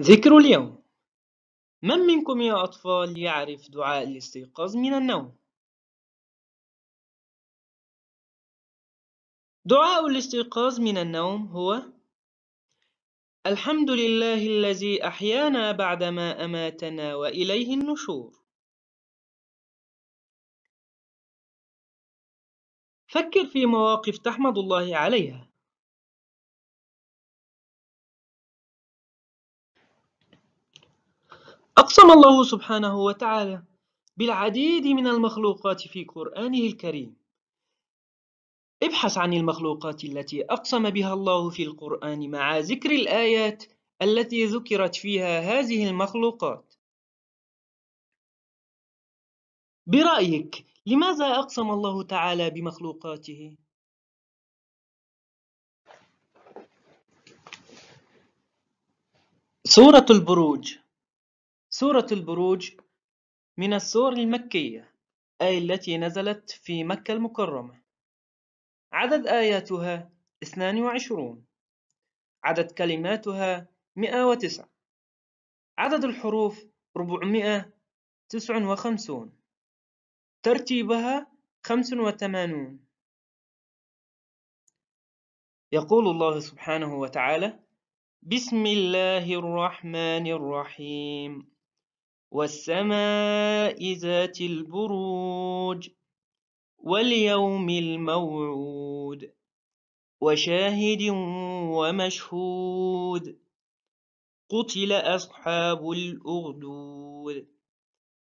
ذكر اليوم من منكم يا أطفال يعرف دعاء الاستيقاظ من النوم؟ دعاء الاستيقاظ من النوم هو الحمد لله الذي أحيانا بعدما أماتنا وإليه النشور فكر في مواقف تحمد الله عليها أقسم الله سبحانه وتعالى بالعديد من المخلوقات في قرآنه الكريم ابحث عن المخلوقات التي أقسم بها الله في القرآن مع ذكر الآيات التي ذكرت فيها هذه المخلوقات برأيك لماذا أقسم الله تعالى بمخلوقاته؟ سورة البروج سورة البروج من السور المكية أي التي نزلت في مكة المكرمة عدد آياتها 22 عدد كلماتها 109 عدد الحروف 459 ترتيبها 85 يقول الله سبحانه وتعالى بسم الله الرحمن الرحيم والسماء ذات البروج واليوم الموعود وشاهد ومشهود قتل أصحاب الأغدود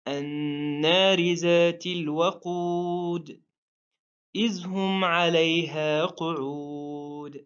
النار ذات الوقود إذ هم عليها قعود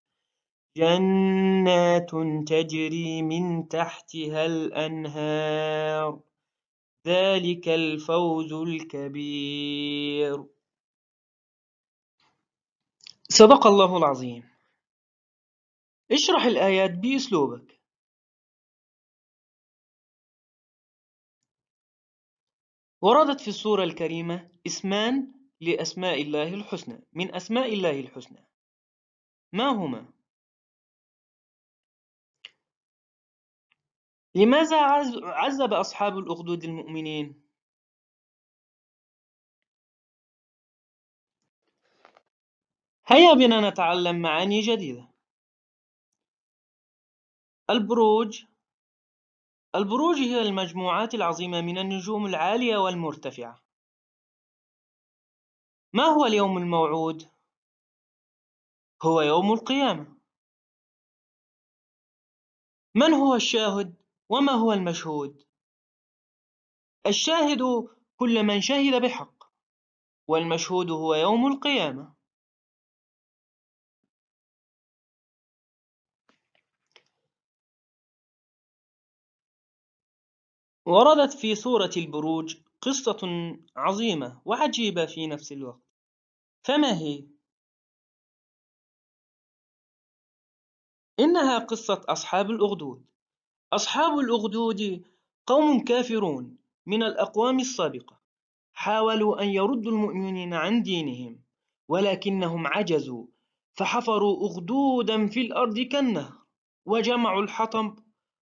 جنات تجري من تحتها الأنهار ذلك الفوز الكبير صدق الله العظيم اشرح الآيات بأسلوبك وردت في السورة الكريمة اسمان لأسماء الله الحسنى من أسماء الله الحسنى ما هما؟ لماذا عذب أصحاب الأخدود المؤمنين هيا بنا نتعلم معاني جديدة البروج البروج هي المجموعات العظيمة من النجوم العالية والمرتفعة ما هو اليوم الموعود؟ هو يوم القيامة من هو الشاهد؟ وما هو المشهود الشاهد كل من شهد بحق والمشهود هو يوم القيامة وردت في سورة البروج قصة عظيمة وعجيبة في نفس الوقت فما هي؟ إنها قصة أصحاب الأخدود أصحاب الأخدود قوم كافرون من الأقوام السابقة حاولوا أن يردوا المؤمنين عن دينهم ولكنهم عجزوا فحفروا أخدودا في الأرض كالنهر وجمعوا الحطب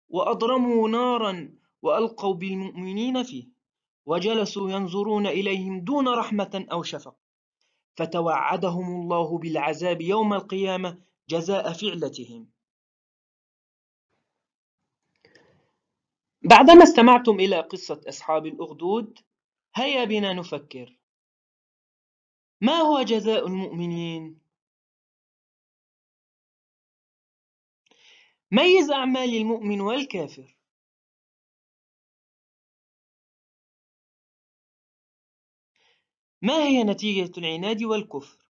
وأضرموا نارا وألقوا بالمؤمنين فيه وجلسوا ينظرون إليهم دون رحمة أو شفقة فتوعدهم الله بالعذاب يوم القيامة جزاء فعلتهم بعدما استمعتم إلى قصة أصحاب الأخدود هيا بنا نفكر ما هو جزاء المؤمنين؟ ميز أعمال المؤمن والكافر ما هي نتيجة العناد والكفر؟